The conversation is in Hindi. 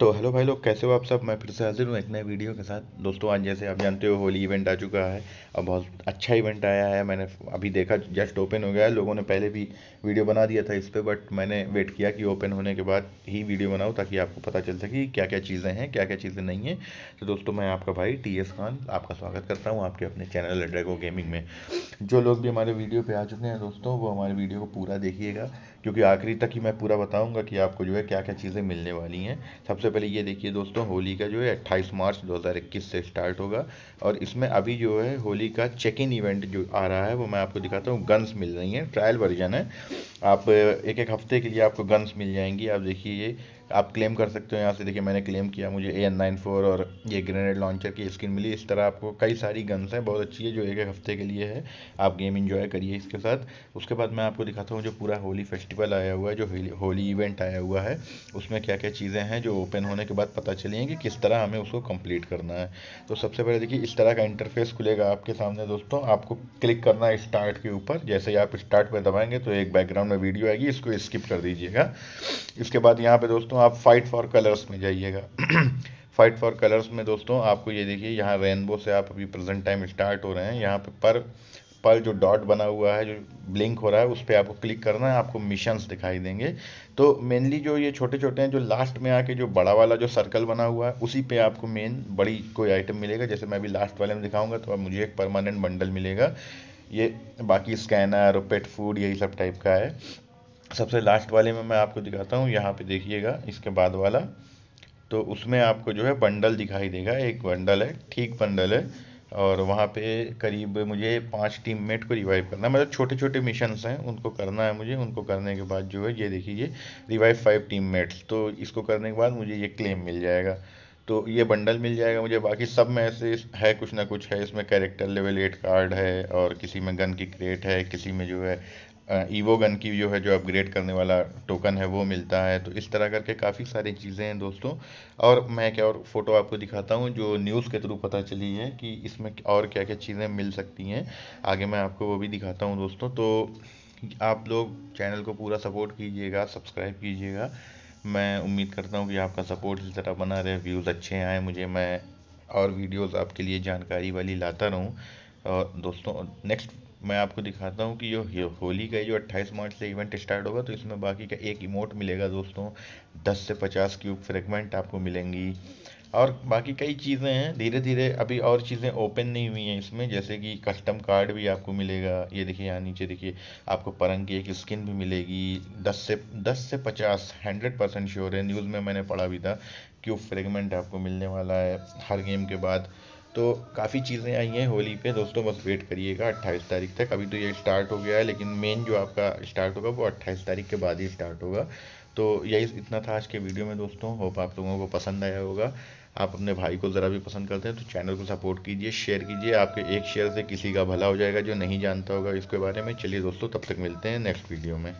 तो हेलो भाई लोग कैसे हो आप सब मैं फिर से हाजिर हूँ एक नए वीडियो के साथ दोस्तों आज जैसे आप जानते हो होली इवेंट आ चुका है और बहुत अच्छा इवेंट आया है मैंने अभी देखा जस्ट ओपन हो गया है लोगों ने पहले भी वीडियो बना दिया था इस पर बट मैंने वेट किया कि ओपन होने के बाद ही वीडियो बनाऊँ ताकि आपको पता चल सके क्या क्या चीज़ें हैं क्या क्या चीज़ें नहीं हैं तो दोस्तों मैं आपका भाई टी एस खान आपका स्वागत करता हूँ आपके अपने चैनल अड्रेगो गेमिंग में जो लोग भी हमारे वीडियो पर आ चुके हैं दोस्तों वो हमारे वीडियो को पूरा देखिएगा क्योंकि आखिरी तक ही मैं पूरा बताऊंगा कि आपको जो है क्या क्या चीज़ें मिलने वाली हैं सबसे पहले ये देखिए दोस्तों होली का जो है 28 मार्च 2021 से स्टार्ट होगा और इसमें अभी जो है होली का चेक इन इवेंट जो आ रहा है वो मैं आपको दिखाता हूँ गन्स मिल रही हैं ट्रायल वर्जन है आप एक एक हफ्ते के लिए आपको गन्स मिल जाएंगी आप देखिए ये आप क्लेम कर सकते हो यहाँ से देखिए मैंने क्लेम किया मुझे ए एन नाइन फोर और ये ग्रेनेड लॉन्चर की स्किन मिली इस तरह आपको कई सारी गन्स हैं बहुत अच्छी है जो एक एक हफ्ते के लिए है आप गेम इन्जॉय करिए इसके साथ उसके बाद मैं आपको दिखाता हूँ जो पूरा होली फेस्टिवल आया हुआ है जो होली इवेंट आया हुआ है उसमें क्या क्या चीज़ें हैं जो ओपन होने के बाद पता चली हैं कि किस तरह हमें उसको कम्प्लीट करना है तो सबसे पहले देखिए इस तरह का इंटरफेस खुलेगा आपके सामने दोस्तों आपको क्लिक करना है स्टार्ट के ऊपर जैसे ही आप स्टार्ट पर दबाएंगे तो एक बैकग्राउंड में वीडियो आएगी इसको स्किप कर दीजिएगा इसके बाद यहाँ पर दोस्तों दोस्तों आप फाइट फॉर कलर्स में जाइएगा फाइट फॉर कलर्स में दोस्तों आपको ये देखिए यहाँ रेनबो से आप अभी प्रेजेंट टाइम स्टार्ट हो रहे हैं यहाँ पे पर पर जो डॉट बना हुआ है जो ब्लिंक हो रहा है उस पर आपको क्लिक करना है आपको मिशंस दिखाई देंगे तो मेनली जो ये छोटे छोटे हैं जो लास्ट में आके जो बड़ा वाला जो सर्कल बना हुआ है उसी पे आपको मेन बड़ी कोई आइटम मिलेगा जैसे मैं अभी लास्ट वाले में दिखाऊंगा तो अब मुझे एक परमानेंट बंडल मिलेगा ये बाकी स्कैनर पेट फूड यही सब टाइप का है सबसे लास्ट वाले में मैं आपको दिखाता हूँ यहाँ पे देखिएगा इसके बाद वाला तो उसमें आपको जो है बंडल दिखाई देगा एक बंडल है ठीक बंडल है और वहाँ पे करीब मुझे पांच टीम मेट को रिवाइव करना मतलब छोटे छोटे मिशंस हैं उनको करना है मुझे उनको करने के बाद जो है ये देखिए रिवाइव फाइव टीम मेट्स तो इसको करने के बाद मुझे ये क्लेम मिल जाएगा तो ये बंडल मिल जाएगा मुझे बाकी सब में ऐसे है कुछ ना कुछ है इसमें कैरेक्टर लेवल एट कार्ड है और किसी में गन की क्रेट है किसी में जो है ईवो गन की जो है जो अपग्रेड करने वाला टोकन है वो मिलता है तो इस तरह करके काफ़ी सारी चीज़ें हैं दोस्तों और मैं क्या और फ़ोटो आपको दिखाता हूँ जो न्यूज़ के थ्रू पता चली है कि इसमें और क्या क्या चीज़ें मिल सकती हैं आगे मैं आपको वो भी दिखाता हूँ दोस्तों तो आप लोग चैनल को पूरा सपोर्ट कीजिएगा सब्सक्राइब कीजिएगा मैं उम्मीद करता हूँ कि आपका सपोर्ट इस तरह बना रहे व्यूज़ अच्छे आए मुझे मैं और वीडियोज़ आपके लिए जानकारी वाली लाता रहूँ और दोस्तों नेक्स्ट मैं आपको दिखाता हूँ कि जो होली का जो 28 मार्च से इवेंट स्टार्ट होगा तो इसमें बाकी का एक इमोट मिलेगा दोस्तों 10 से 50 क्यूब फ्रेगमेंट आपको मिलेंगी और बाकी कई चीज़ें हैं धीरे धीरे अभी और चीज़ें ओपन नहीं हुई हैं इसमें जैसे कि कस्टम कार्ड भी आपको मिलेगा ये देखिए यहाँ नीचे देखिए आपको परंग की एक स्किन भी मिलेगी दस से दस से पचास हंड्रेड परसेंट श्योर है न्यूज़ में मैंने पढ़ा भी था क्यूब फ्रेगमेंट आपको मिलने वाला है हर गेम के बाद तो काफ़ी चीज़ें आई हैं होली पे दोस्तों बस वेट करिएगा 28 तारीख तक अभी तो ये स्टार्ट हो गया है लेकिन मेन जो आपका स्टार्ट होगा वो 28 तारीख के बाद ही स्टार्ट होगा तो यही इतना था आज के वीडियो में दोस्तों होप आप लोगों को पसंद आया होगा आप अपने भाई को ज़रा भी पसंद करते हैं तो चैनल को सपोर्ट कीजिए शेयर कीजिए आपके एक शेयर से किसी का भला हो जाएगा जो नहीं जानता होगा इसके बारे में चलिए दोस्तों तब तक मिलते हैं नेक्स्ट वीडियो में